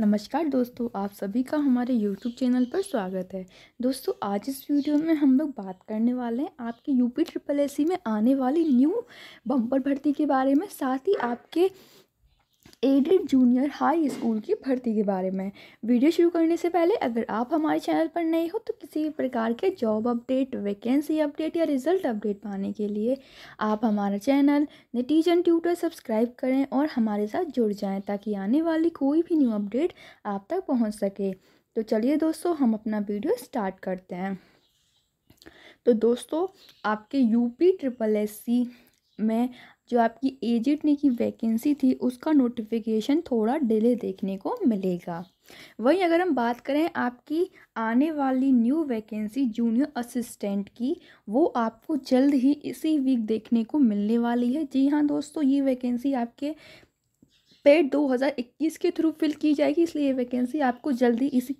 नमस्कार दोस्तों आप सभी का हमारे YouTube चैनल पर स्वागत है दोस्तों आज इस वीडियो में हम लोग बात करने वाले हैं आपके यूपी ट्रिपल एस में आने वाली न्यू बम्पर भर्ती के बारे में साथ ही आपके एडेड जूनियर हाई स्कूल की भर्ती के बारे में वीडियो शुरू करने से पहले अगर आप हमारे चैनल पर नए हो तो किसी भी प्रकार के जॉब अपडेट वैकेंसी अपडेट या रिजल्ट अपडेट पाने के लिए आप हमारा चैनल नटीजन ट्यूटर सब्सक्राइब करें और हमारे साथ जुड़ जाएं ताकि आने वाली कोई भी न्यू अपडेट आप तक पहुँच सके तो चलिए दोस्तों हम अपना वीडियो स्टार्ट करते हैं तो दोस्तों आपके यूपी ट्रिपल एस सी में जो आपकी ने की वैकेंसी थी उसका नोटिफिकेशन थोड़ा डिले देखने को मिलेगा वहीं अगर हम बात करें आपकी आने वाली न्यू वैकेंसी जूनियर असिस्टेंट की वो आपको जल्द ही इसी वीक देखने को मिलने वाली है जी हाँ दोस्तों ये वैकेंसी आपके पेड 2021 के थ्रू फिल की जाएगी इसलिए ये वैकेंसी आपको जल्दी इसी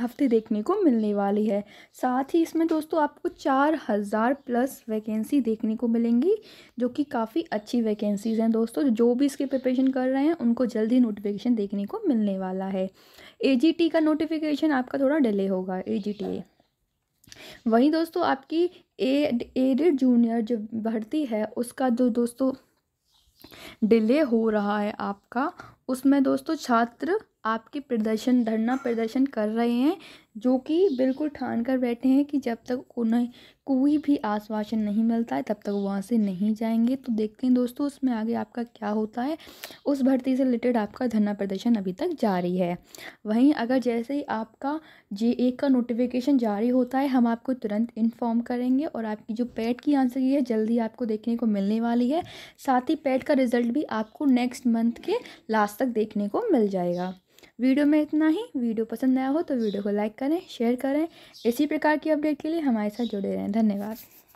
हफ्ते देखने को मिलने वाली है साथ ही इसमें दोस्तों आपको चार हज़ार प्लस वैकेंसी देखने को मिलेंगी जो कि काफ़ी अच्छी वैकेंसीज़ हैं दोस्तों जो भी इसके प्रिपरेशन कर रहे हैं उनको जल्द ही नोटिफिकेशन देखने को मिलने वाला है ए का नोटिफिकेशन आपका थोड़ा डिले होगा ए वहीं दोस्तों आपकी एड एडेड जूनियर जो भर्ती है उसका जो दोस्तों डिले हो रहा है आपका उसमें दोस्तों छात्र आपके प्रदर्शन धरना प्रदर्शन कर रहे हैं जो कि बिल्कुल ठान कर बैठे हैं कि जब तक उन्हें कोई भी आश्वासन नहीं मिलता है तब तक वो वहाँ से नहीं जाएंगे तो देखते हैं दोस्तों उसमें आगे आपका क्या होता है उस भर्ती से रिलेटेड आपका धरना प्रदर्शन अभी तक जारी है वहीं अगर जैसे ही आपका जे ए का नोटिफिकेशन जारी होता है हम आपको तुरंत इन्फॉर्म करेंगे और आपकी जो पैट की आंसर है जल्दी आपको देखने को मिलने वाली है साथ ही पैट का रिज़ल्ट भी आपको नेक्स्ट मंथ के लास्ट तक देखने को मिल जाएगा वीडियो में इतना ही वीडियो पसंद आया हो तो वीडियो को लाइक करें शेयर करें इसी प्रकार की अपडेट के लिए हमारे साथ जुड़े रहें धन्यवाद